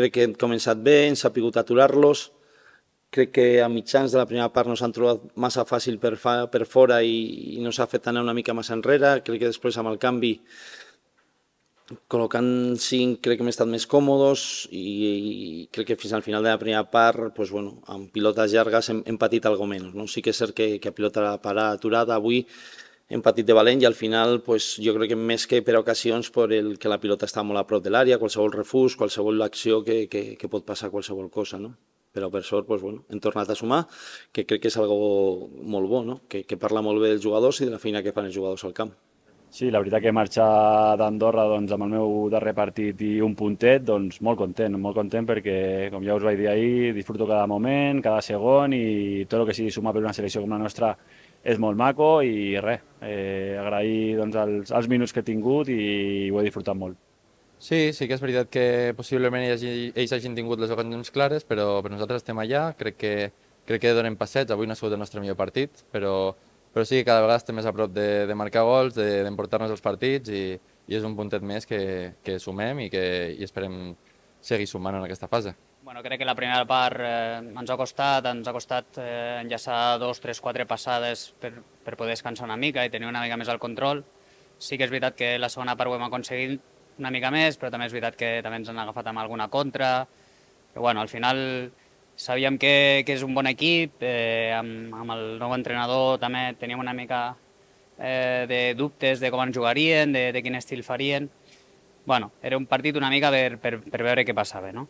Crec que hem començat bé, hem sapigut aturar-los, crec que a mitjans de la primera part no s'han trobat massa fàcil per, fa, per fora i, i no s'ha fet anar una mica massa enrere, crec que després amb el canvi col·locant cinc crec que hem estat més còmodes i, i crec que fins al final de la primera part pues, bueno, amb pilotes llargues hem, hem patit alguna menys. No? Sí que és cert que, que a pilota parada aturada avui hem patit de valent i al final pues, jo crec que més que per ocasions per el que la pilota està molt a prop de l'àrea, qualsevol refús, qualsevol acció que, que, que pot passar qualsevol cosa, no? però per sort pues, bueno, hem tornat a sumar, que crec que és algo molt bo, no? que, que parla molt bé dels jugadors i de la feina que fan els jugadors al camp. Sí, la veritat que marxar d'Andorra doncs, amb el meu darrer partit i un puntet, doncs molt content, molt content perquè, com ja us vaig dir ahir, disfruto cada moment, cada segon i tot el que sigui sumar per una selecció com la nostra és molt maco i res, eh, agrair doncs, els, els minuts que he tingut i ho he disfrutat molt. Sí, sí que és veritat que possiblement ells, ells hagin tingut les ocasions clares, però, per nosaltres estem allà, crec que, crec que donem passets, avui no ha sigut el nostre millor partit, però però sí que cada vegada estem més a prop de, de marcar gols, d'emportar-nos de, els partits i, i és un puntet més que, que sumem i que i esperem seguir sumant en aquesta fase. Bueno, crec que la primera part eh, ens ha costat, ens ha costat eh, enllaçar dos, tres, quatre passades per, per poder descansar una mica i tenir una mica més el control. Sí que és veritat que la segona part ho hem aconseguit una mica més, però també és veritat que també ens han agafat amb alguna contra. Però bueno, al final sabíem que, que és un bon equip, eh, amb, amb el nou entrenador també teníem una mica eh, de dubtes de com ens jugarien, de, de quin estil farien. Bueno, era un partit una mica per, per, per veure què passava, no?